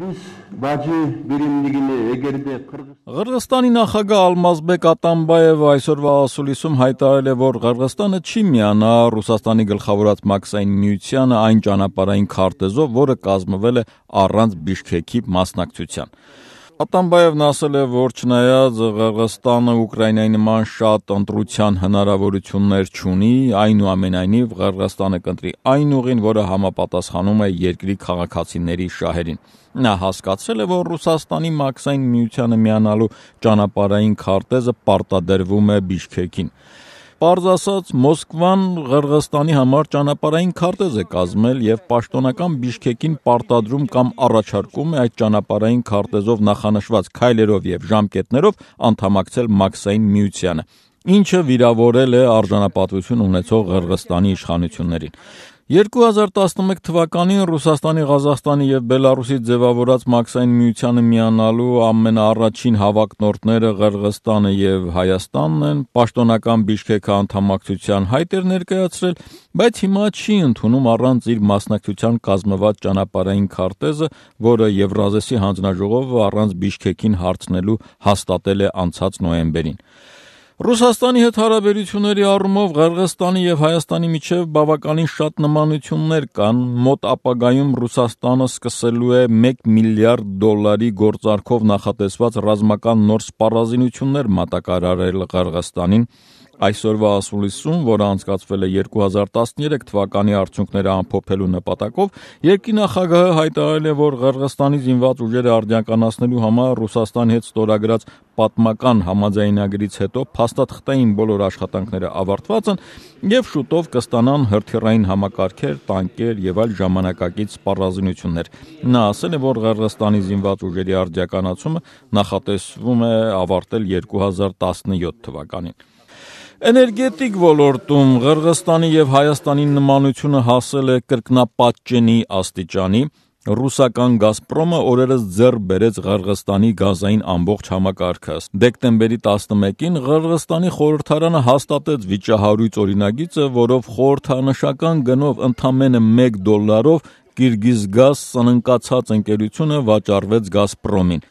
Ղրղստանի նախագահ Ալմազբեկ Ատամբաևը այսօրվա ասուլիսում հայտարարել է, որ Ղրղստանը չի միանա Ռուսաստանի գլխավորած մաքսային միությանը այն ճանապարհային քարտեզով, որը կազմվել է առանց Բիշկեկի մասնակցության։ Ատամբաևն ասել է, որ չնայած Ղարղստանը Ուկրաինայի նման շատ ընտրության հնարավորություններ չունի, այնուամենայնիվ Ղարղստանը կընտրի այն ուղին, որը համապատասխանում է երկրի քաղաքացիների շահերին։ Նա հասկացել է, որ Ռուսաստանի մաքսային միությանը միանալու ճանապարհային քարտեզը պարտադրվում է Բիշկեկին։ Պարզ ասած Մոսկվան Ղրղստանի համար ճանապարհային քարտեզ է կազմել եւ պաշտոնական Բիշկեկին պարտադրում կամ առաջարկում է այդ ճանապարհային քարտեզով նախանշված քայլերով եւ ժամկետներով անդամակցել Մաքսային միությանը ինչը վիրավորել է արժանապատվություն ունեցող Ղրղստանի իշխանություններին։ 2011 թվականին Ռուսաստանի, Ղազախստանի եւ Բելարուսի ձևավորած Մաքսային միությանը միանալու ամենաառաջին հավակնորդները Ղրղստանը եւ Հայաստանն են, պաշտոնական Բիշկեկի անդամակցության հայտեր ներկայացրել, բայց հիմա չի ընդունում առանց իր մասնակցության կազմված ճանապարհային քարտեզը, որը Եվրազեսի հանձնաժողովը առանց Բիշկեկին հարցնելու հաստատել է անցած նոյեմբերին։ Ռուսաստանի հետ հարաբերությունների առումով Ղրղստանի եւ Հայաստանի միջև բավականին շատ նմանություններ կան։ Մոտ ապագայում Ռուսաստանը սկսելու է 1 միլիարդ դոլարի գործարքով նախատեսված ռազմական նոր սպառազինություններ մատակարարել Ղրղստանին, Այսօրվա ասուլիսում, որը անցկացվել է 2013 թվականի արդյունքները ամփոփելու նպատակով, երկրի նախագահը հայտարարել է, որ Ղրղստանի զինված ուժերը արդիականացնելու համար Ռուսաստանի հետ ստորագրած պատմական համաձայնագրից հետո փաստաթղթային բոլոր աշխատանքները ավարտված են եւ շուտով կստանան հրթիռային համակարգեր, տանկեր եւ այլ ժամանակակից սպառազինություններ։ Նա ասել է, որ Ղրղստանի զինված ուժերի արդիականացումը նախատեսվում է ավարտել 2017 թվականին։ Էներգետիկ ոլորտում Ղրղստանի եւ Հայաստանի նմանությունը հասել է կրկնապատճենի աստիճանի։ Ռուսական Գազպրոմը օրերս ձեռ բերեց Ղրղստանի գազային ամբողջ համակարգը։ Դեկտեմբերի 11-ին Ղրղստանի խորհրդարանը հաստատեց վիճահարույց օրինագիծը, որով խորհրդանշական գնով ընդամենը 1 դոլարով Կիրգիզ գազ սննկացած ընկերությունը վաճառվեց Գազպրոմին։